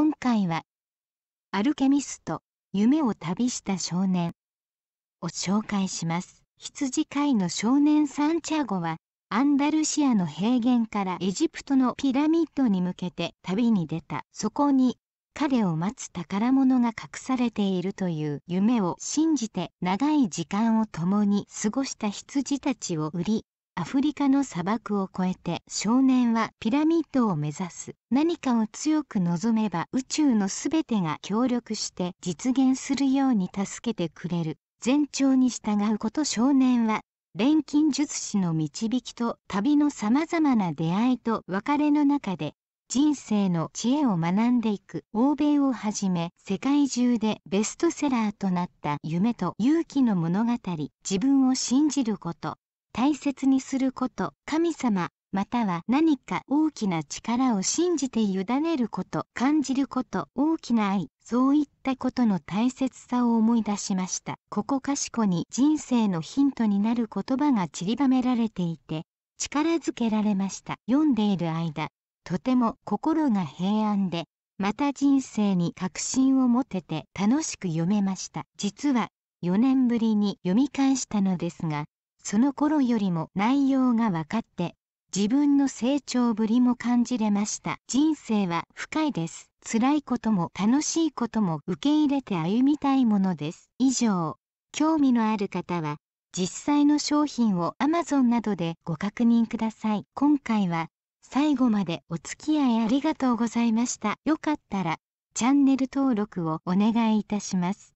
今回は「アルケミスト夢を旅した少年」を紹介します羊飼いの少年サンチャゴはアンダルシアの平原からエジプトのピラミッドに向けて旅に出たそこに彼を待つ宝物が隠されているという夢を信じて長い時間を共に過ごした羊たちを売りアフリカの砂漠を越えて少年はピラミッドを目指す何かを強く望めば宇宙のすべてが協力して実現するように助けてくれる前兆に従うこと少年は錬金術師の導きと旅のさまざまな出会いと別れの中で人生の知恵を学んでいく欧米をはじめ世界中でベストセラーとなった夢と勇気の物語自分を信じること大切にすること神様または何か大きな力を信じて委ねること感じること大きな愛そういったことの大切さを思い出しましたここかしこに人生のヒントになる言葉が散りばめられていて力づけられました読んでいる間とても心が平安でまた人生に確信を持てて楽しく読めました実は4年ぶりに読み返したのですがその頃よりも内容が分かって自分の成長ぶりも感じれました人生は深いです辛いことも楽しいことも受け入れて歩みたいものです以上興味のある方は実際の商品を Amazon などでご確認ください今回は最後までお付き合いありがとうございましたよかったらチャンネル登録をお願いいたします